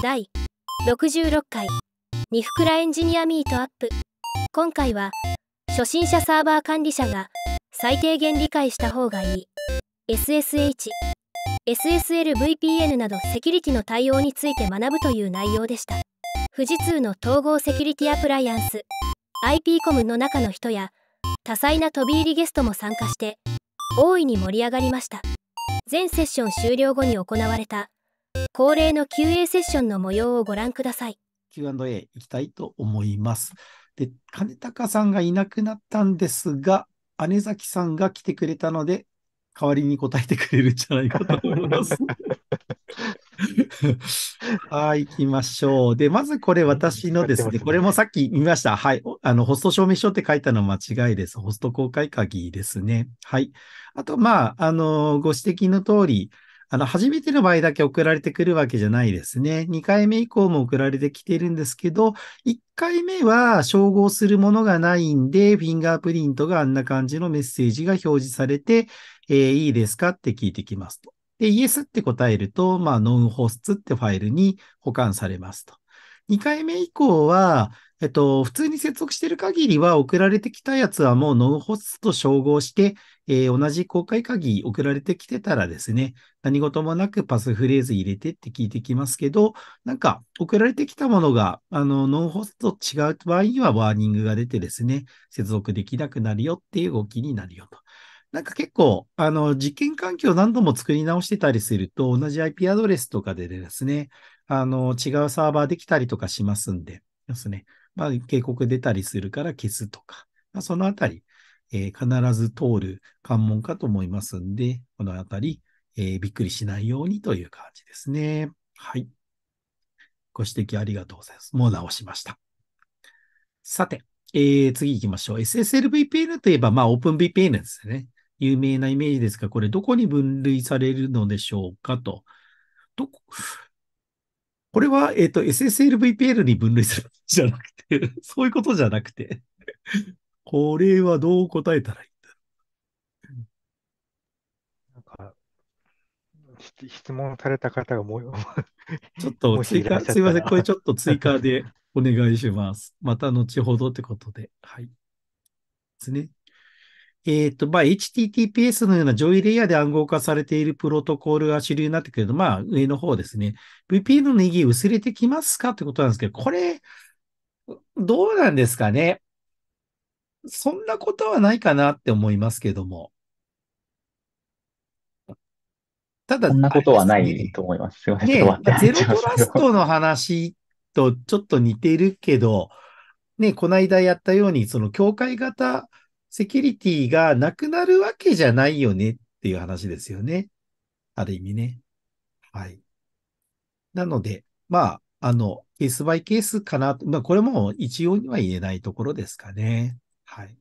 第66回ニフクラエンジニアミートアップ今回は初心者サーバー管理者が最低限理解した方がいい SSH SSL VPN などセキュリティの対応について学ぶという内容でした富士通の統合セキュリティアプライアンス IP コムの中の人や多彩な飛び入りゲストも参加して大いに盛り上がりました全セッション終了後に行われた恒例の QA セッションの模様をご覧ください。Q&A 行きたいと思います。で、金高さんがいなくなったんですが、姉崎さんが来てくれたので、代わりに答えてくれるんじゃないかと思います。はい、行きましょう。で、まずこれ私のですね、これもさっき見ました。はい、あの、ホスト証明書って書いたの間違いです。ホスト公開鍵ですね。はい。あと、まあ、あの、ご指摘の通り、あの、初めての場合だけ送られてくるわけじゃないですね。2回目以降も送られてきてるんですけど、1回目は照合するものがないんで、フィンガープリントがあんな感じのメッセージが表示されて、えー、いいですかって聞いてきますと。で、イエスって答えると、まあ、ノンホスツってファイルに保管されますと。2回目以降は、えっと、普通に接続している限りは、送られてきたやつはもうノンホストと照合して、えー、同じ公開鍵送られてきてたらですね、何事もなくパスフレーズ入れてって聞いてきますけど、なんか送られてきたものが、あの、ノンホストと違う場合にはワーニングが出てですね、接続できなくなるよっていう動きになるよと。なんか結構、あの、実験環境何度も作り直してたりすると、同じ IP アドレスとかでですね、あの、違うサーバーできたりとかしますんで、ですね。まあ、警告出たりするから消すとか、まあ、そのあたり、えー、必ず通る関門かと思いますんで、このあたり、えー、びっくりしないようにという感じですね。はい。ご指摘ありがとうございます。もう直しました。さて、えー、次行きましょう。SSLVPN といえば、まあ、OpenVPN ですね。有名なイメージですが、これどこに分類されるのでしょうかと。どこ、これは、えっ、ー、と、SSLVPL に分類するじゃなくて、そういうことじゃなくて、これはどう答えたらいいんだなんか、質問された方がもう、ちょっと追加、すいません、これちょっと追加でお願いします。また後ほどってことで、はい。ですね。えっ、ー、と、まあ、HTTPS のような上位レイヤーで暗号化されているプロトコールが主流になってくるど、まあ、上の方ですね。VPN の意義薄れてきますかってことなんですけど、これ、どうなんですかね。そんなことはないかなって思いますけども。ただ、そんなことはないと思います。すね、ゼロトラストの話とちょっと似てるけど、ね、この間やったように、その境界型セキュリティがなくなるわけじゃないよねっていう話ですよね。ある意味ね。はい。なので、まあ、あの、ケースバイケースかな。まあ、これも一応には言えないところですかね。はい。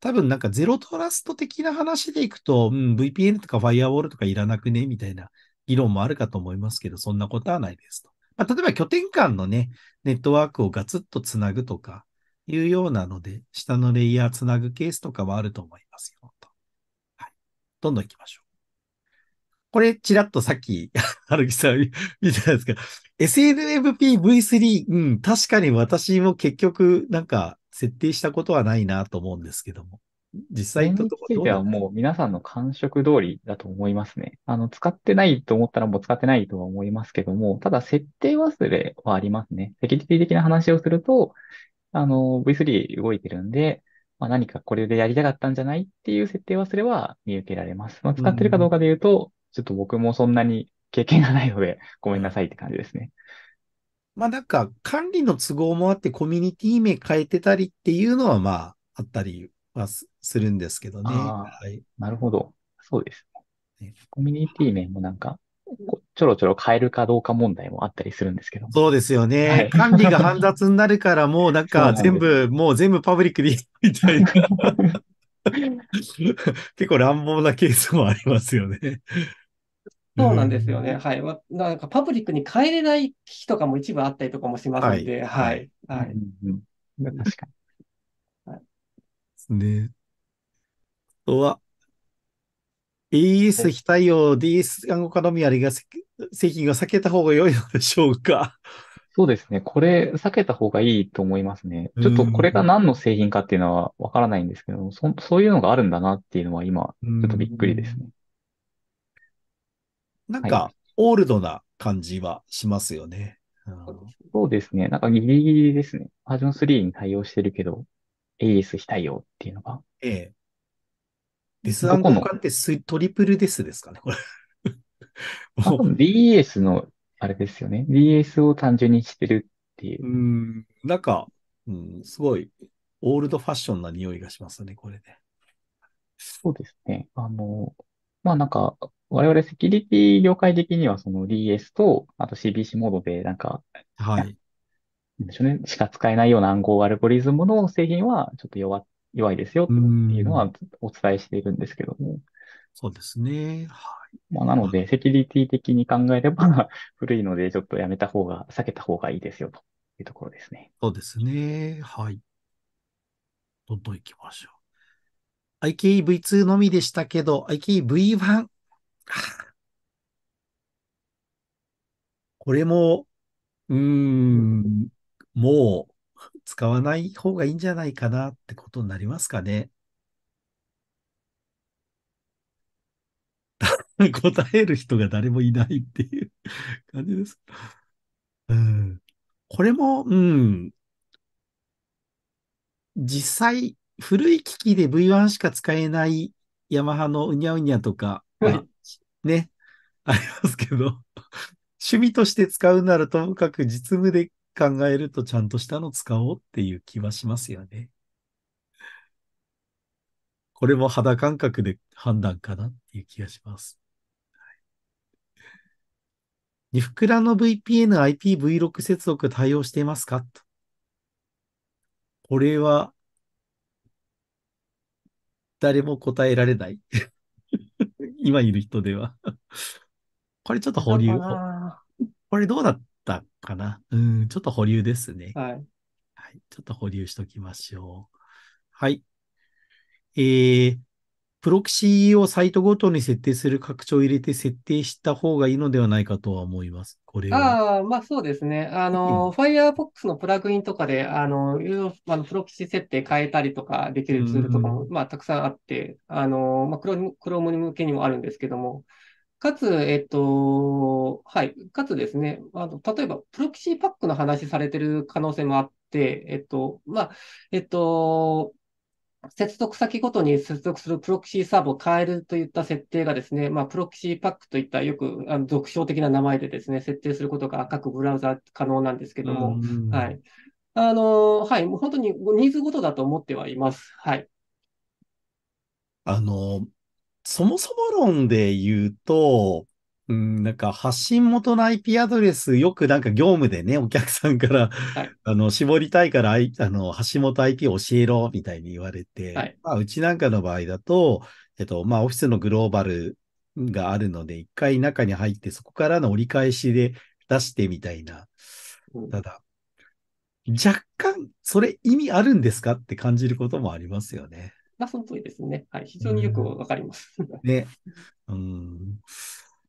多分なんかゼロトラスト的な話でいくと、うん、VPN とかファイアウォールとかいらなくねみたいな議論もあるかと思いますけど、そんなことはないですと。まあ、例えば拠点間のね、ネットワークをガツッとつなぐとか、いうようなので、下のレイヤーつなぐケースとかはあると思いますよ。とはい。どんどん行きましょう。これ、ちらっとさっき、はるきさん見たんですけど、SNMPV3、うん、確かに私も結局、なんか、設定したことはないなと思うんですけども。実際のところ。はもう皆さんの感触通りだと思いますね。あの、使ってないと思ったらもう使ってないとは思いますけども、ただ設定忘れはありますね。セキュリティ的な話をすると、あの、V3 動いてるんで、まあ、何かこれでやりたかったんじゃないっていう設定はすれば見受けられます。まあ、使ってるかどうかで言うと、ちょっと僕もそんなに経験がないので、ごめんなさいって感じですね。まあなんか管理の都合もあってコミュニティ名変えてたりっていうのはまああったりはするんですけどね。はい、なるほど。そうです、ね。コミュニティ名もなんか、ちょろちょろ変えるかどうか問題もあったりするんですけど。そうですよね。はい、管理が煩雑になるから、もうなんか全部、もう全部パブリックでいいみたいな。結構乱暴なケースもありますよね。そうなんですよね。はい。なんかパブリックに変えれない危機とかも一部あったりとかもしますので、はい。はい。はい、うんうん、確かに。はい、ですね。あとは、ES 非対応、DS 暗号化のみありが、製品が避けた方が良いのでしょうか。そうですね。これ、避けた方がいいと思いますね。ちょっとこれが何の製品かっていうのはわからないんですけどそ、そういうのがあるんだなっていうのは今、ちょっとびっくりですね。なんか、オールドな感じはしますよね。そうですね。なんかギリギリですね。バージョン3に対応してるけど、AS 非対応っていうのが。ええ。デス暗号館ってストリプルデスですかね、これ。DS の、あれですよね。DS を単純にしてるっていう。うん、なんか、うん、すごい、オールドファッションな匂いがしますね、これね。そうですね。あの、まあなんか、我々セキュリティ業界的にはその DS と、あと CBC モードでなんか、はい。でしょうね。しか使えないような暗号アルゴリズムの製品はちょっと弱っ弱いですよっていうのはお伝えしているんですけども。そうですね。はい。まあ、なので、セキュリティ的に考えれば 古いので、ちょっとやめた方が、避けた方がいいですよというところですね。そうですね。はい。どんどん行きましょう。IKEV2 のみでしたけど、IKEV1。これも、うーん、もう、使わない方がいいんじゃないかなってことになりますかね。答える人が誰もいないっていう感じです。うん、これも、うん、実際、古い機器で V1 しか使えないヤマハのうにゃうにゃとか、はい、ね、ありますけど、趣味として使うならともかく実務で考えるとちゃんとしたの使おうっていう気はしますよね。これも肌感覚で判断かなっていう気がします。ニフクラの VPN、IPv6 接続対応していますかと。これは、誰も答えられない。今いる人ではこれちょっと保留。これどうだっったかな。うん、ちょっと保留ですね。はい。はい、ちょっと保留しときましょう。はい。えー、プロキシーをサイトごとに設定する拡張を入れて設定した方がいいのではないかとは思います。これは。ああ、まあそうですね。あの、うん、Firefox のプラグインとかで、あの、あのプロキシー設定変えたりとかできるツールとかも、うん、まあたくさんあって、あの、まあ Chrome に向けにもあるんですけども、かつ、えっと、はい。かつですね、あの例えば、プロキシーパックの話されてる可能性もあって、えっと、まあ、えっと、接続先ごとに接続するプロキシーサーブを変えるといった設定がですね、まあ、プロキシーパックといったよくあの俗称的な名前でですね、設定することが各ブラウザ可能なんですけども、はい。あの、はい、もう本当にニーズごとだと思ってはいます。はい。あの、そもそも論で言うと、うん、なんか発信元の IP アドレス、よくなんか業務でね、お客さんから、はい、あの、絞りたいから、あの、発信元 IP 教えろ、みたいに言われて、はい、まあ、うちなんかの場合だと、えっと、まあ、オフィスのグローバルがあるので、一回中に入って、そこからの折り返しで出してみたいな。ただ、若干、それ意味あるんですかって感じることもありますよね。まあ、その通りですね。はい。非常によくわかります。ね。うん。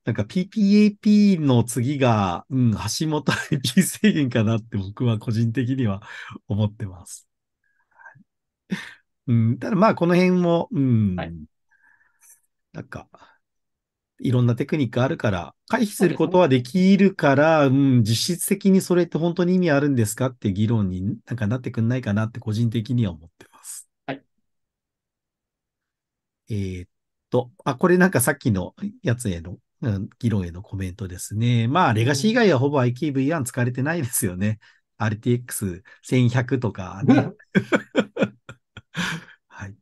なんか PPAP の次が、うん、橋本 IP 制限かなって僕は個人的には思ってます。うん、ただまあこの辺も、うん、はい、なんか、いろんなテクニックあるから、回避することはできるから、うね、うん、実質的にそれって本当に意味あるんですかって議論になんかなってくんないかなって個人的には思ってます。えー、っと、あ、これなんかさっきのやつへの、うん、議論へのコメントですね。まあ、レガシー以外はほぼ IKV1 使われてないですよね。RTX1100 とかね。はい。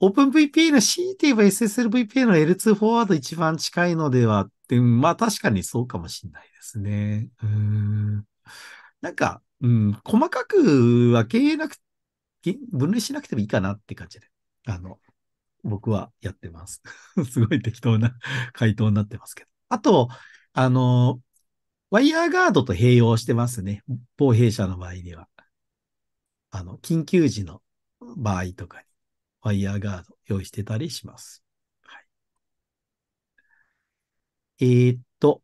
OpenVPN の C といえば SSLVPN の L2 フォワード一番近いのではって、まあ確かにそうかもしれないですね。うんなんか、うん、細かく分けなく、分類しなくてもいいかなって感じで。あの、僕はやってます。すごい適当な回答になってますけど。あと、あの、ワイヤーガードと併用してますね。防弊者の場合には。あの、緊急時の場合とかに、ワイヤーガード用意してたりします。はい。えー、っと、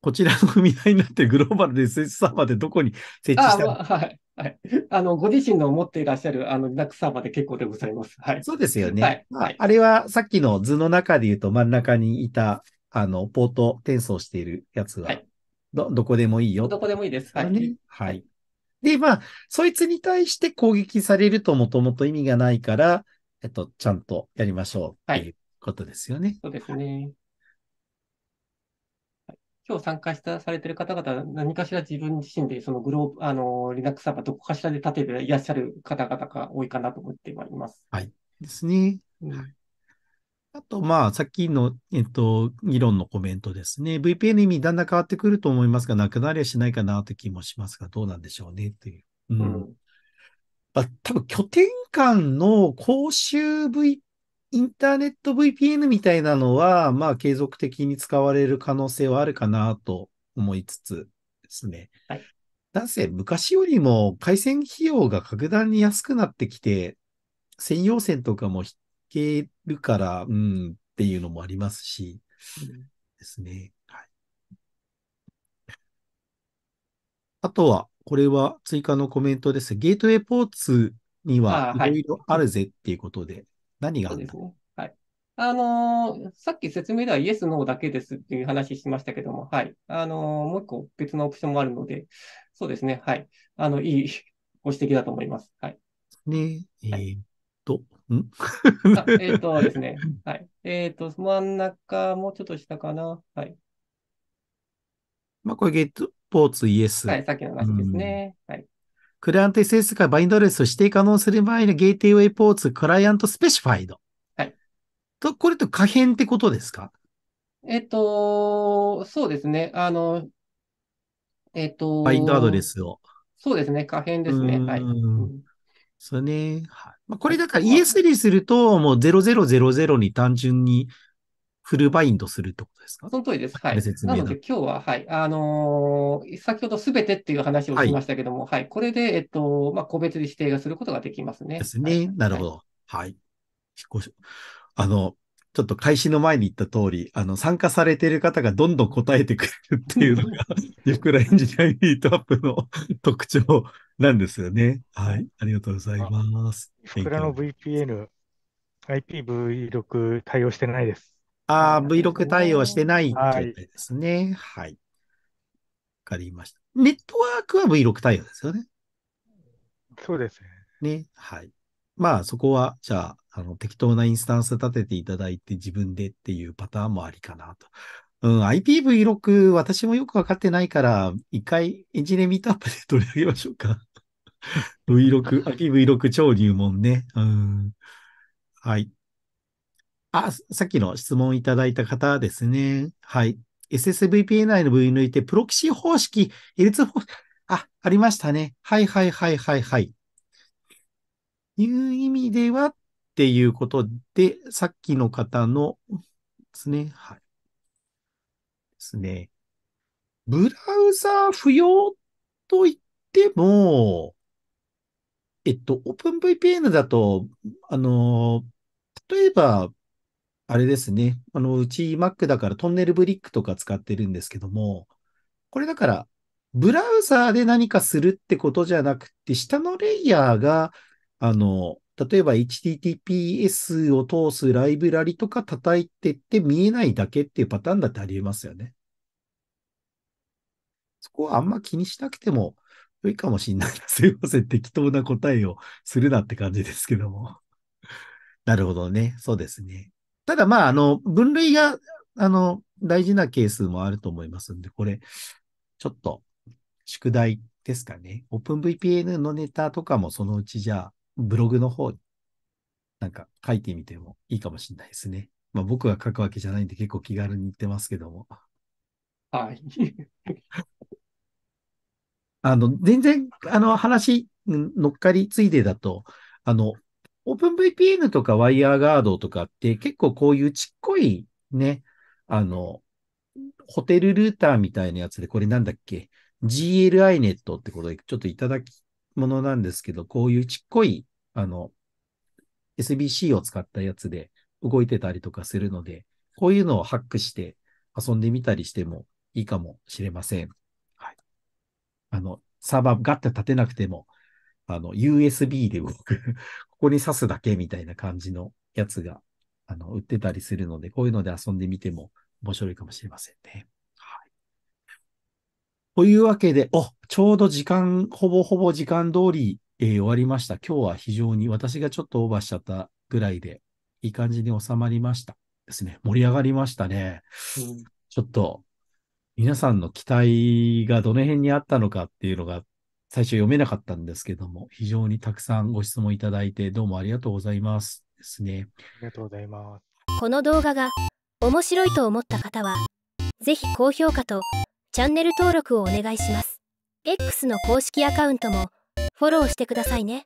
こちらの踏 み台になってグローバルで設置サーバーでどこに設置したまはい。はい。あの、ご自身の持っていらっしゃる、あの、リナック x サーバーで結構でございます。はい。そうですよね。はい。まあ、あれは、さっきの図の中で言うと真ん中にいた、あの、ポート転送しているやつは、はい、ど、どこでもいいよ。どこでもいいです。はい。はい。で、まあ、そいつに対して攻撃されるともともと意味がないから、えっと、ちゃんとやりましょうっていうことですよね。はい、そうですね。今日参加したされている方々、何かしら自分自身で、そのグローブ、あの、Linux サーバーどこかしらで立てていらっしゃる方々が多いかなと思ってはいます。はい。ですね。うん、あと、まあ、さっきの、えっと、議論のコメントですね。VPN の意味、だんだん変わってくると思いますが、なくなりはしないかなという気もしますが、どうなんでしょうね、という。うん。うんまあ、多分拠点間の公衆 VPN インターネット VPN みたいなのは、まあ、継続的に使われる可能性はあるかなと思いつつですね。はい。なんせ、昔よりも回線費用が格段に安くなってきて、専用線とかも引けるから、うん、っていうのもありますし、うん、ですね。はい。あとは、これは追加のコメントです。ゲートウェイポーツにはいろいろあるぜっていうことで、何があるんい。あのー、さっき説明では Yes, No だけですっていう話しましたけども、はい。あのー、もう一個別のオプションもあるので、そうですね。はい。あの、いいご指摘だと思います。はい。ね、えー、っと、はい、んえー、っとですね。はい。えー、っと、真ん中、もうちょっと下かな。はい。まあ、これゲットポーツ Yes。はい、さっきの話ですね。うん、はい。クライアント SS からバインドアドレスを指定可能する前のゲーティウェイポーツ、クライアントスペシファイド。はい。と、これと可変ってことですかえっと、そうですね。あの、えっと、バインドアドレスを。そうですね。可変ですね。はい。そうね。まあ、これだから ES にすると、もう0000に単純にフルバインドするってことですかその通りです。はい。なので今日は、はい。あのー、先ほどすべてっていう話をしましたけども、はい、はい、これで、えっと、まあ、個別で指定がすることができますね。ですね。はい、なるほど。はい。あの、ちょっと開始の前に言った通り、あの、参加されている方がどんどん答えてくれるっていうのが、ユクラエンジニアミートアップの 特徴なんですよね。はい。ありがとうございます。ユクラの VPN、IPv6 対応してないです。ああ、Vlog 対応してない状態ですね。はい。わ、はい、かりました。ネットワークは Vlog 対応ですよね。そうですね。ね。はい。まあ、そこは、じゃあ、あの、適当なインスタンス立てていただいて自分でっていうパターンもありかなと。うん、IPv6、私もよくわかってないから、一回エンジニアミートアップで取り上げましょうか。V6、IPv6 超入門ね。うん。はい。あ、さっきの質問いただいた方ですね。はい。SSVPN 内の部位抜いて、プロキシ方式、L2 方式、あ、ありましたね。はいはいはいはいはい。いう意味ではっていうことで、さっきの方のですね。はい。ですね。ブラウザ不要と言っても、えっと、OpenVPN だと、あの、例えば、あれですね。あの、うち Mac だからトンネルブリックとか使ってるんですけども、これだから、ブラウザーで何かするってことじゃなくて、下のレイヤーが、あの、例えば HTTPS を通すライブラリとか叩いてって見えないだけっていうパターンだってありえますよね。そこはあんま気にしなくても良いかもしれない。すいません。適当な答えをするなって感じですけども。なるほどね。そうですね。ただまあ、あの、分類が、あの、大事なケースもあると思いますんで、これ、ちょっと、宿題ですかね。OpenVPN のネタとかもそのうちじゃあ、ブログの方になんか書いてみてもいいかもしれないですね。まあ僕が書くわけじゃないんで結構気軽に言ってますけども。はい。あの、全然、あの話、乗っかりついでだと、あの、OpenVPN とかワイヤーガードとかって結構こういうちっこいね、あの、ホテルルーターみたいなやつで、これなんだっけ ?GLI ネットってことでちょっといただき物なんですけど、こういうちっこい、あの、SBC を使ったやつで動いてたりとかするので、こういうのをハックして遊んでみたりしてもいいかもしれません。はい。あの、サーバーガッて立てなくても、あの、USB で僕 ここに挿すだけみたいな感じのやつが、あの、売ってたりするので、こういうので遊んでみても面白いかもしれませんね。はい。というわけで、お、ちょうど時間、ほぼほぼ時間通り、えー、終わりました。今日は非常に私がちょっとオーバーしちゃったぐらいで、いい感じに収まりました。ですね。盛り上がりましたね。うん、ちょっと、皆さんの期待がどの辺にあったのかっていうのが最初読めなかったんですけども、非常にたくさんご質問いただいて、どうもありがとうございますですね。ありがとうございます。この動画が面白いと思った方は、ぜひ高評価とチャンネル登録をお願いします。X の公式アカウントもフォローしてくださいね。